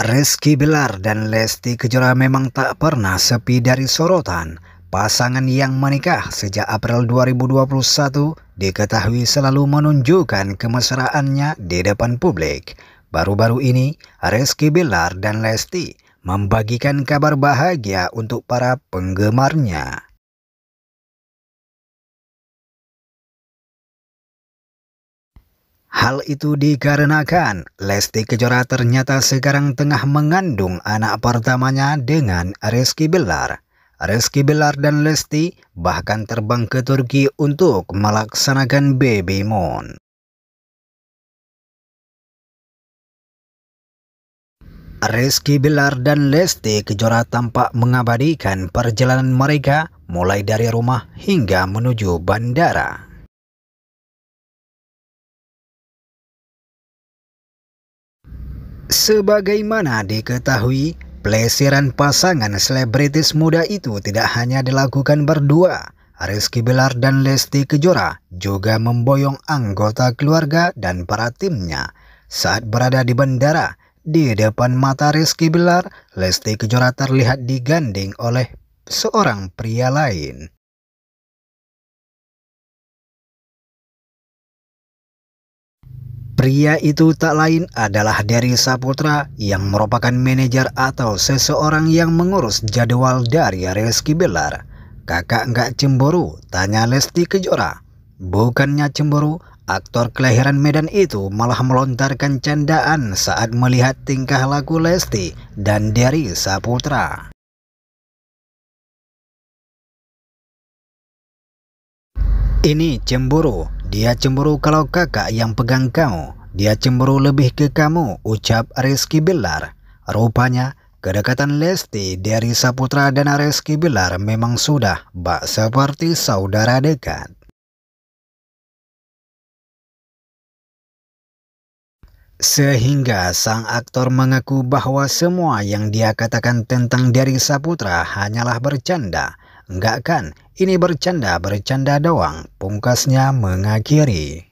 Reski Bilar dan Lesti Kejora memang tak pernah sepi dari sorotan. Pasangan yang menikah sejak April 2021 diketahui selalu menunjukkan kemesraannya di depan publik. Baru-baru ini, Reski Bilar dan Lesti membagikan kabar bahagia untuk para penggemarnya. Hal itu dikarenakan Lesti Kejora ternyata sekarang tengah mengandung anak pertamanya dengan Rizky Billar. Rizky Billar dan Lesti bahkan terbang ke Turki untuk melaksanakan baby moon. Rizky Billar dan Lesti Kejora tampak mengabadikan perjalanan mereka mulai dari rumah hingga menuju bandara. Sebagaimana diketahui, pelesiran pasangan selebritis muda itu tidak hanya dilakukan berdua. Rizky Bilar dan Lesti Kejora juga memboyong anggota keluarga dan para timnya. Saat berada di bandara, di depan mata Rizky Bilar, Lesti Kejora terlihat digandeng oleh seorang pria lain. Pria itu tak lain adalah Dery Saputra yang merupakan manajer atau seseorang yang mengurus jadwal dari Rizky Bilar. Kakak nggak cemburu, tanya Lesti Kejora. Bukannya cemburu, aktor kelahiran Medan itu malah melontarkan candaan saat melihat tingkah laku Lesti dan Dery Saputra. Ini cemburu, dia cemburu kalau kakak yang pegang kamu. Dia cemburu lebih ke kamu, ucap Rizky Bilar. Rupanya, kedekatan Lesti dari Saputra dan Rizky Bilar memang sudah bak seperti saudara dekat. Sehingga sang aktor mengaku bahwa semua yang dia katakan tentang Dery Saputra hanyalah bercanda Enggak kan, ini bercanda, bercanda doang. Pungkasnya mengakhiri.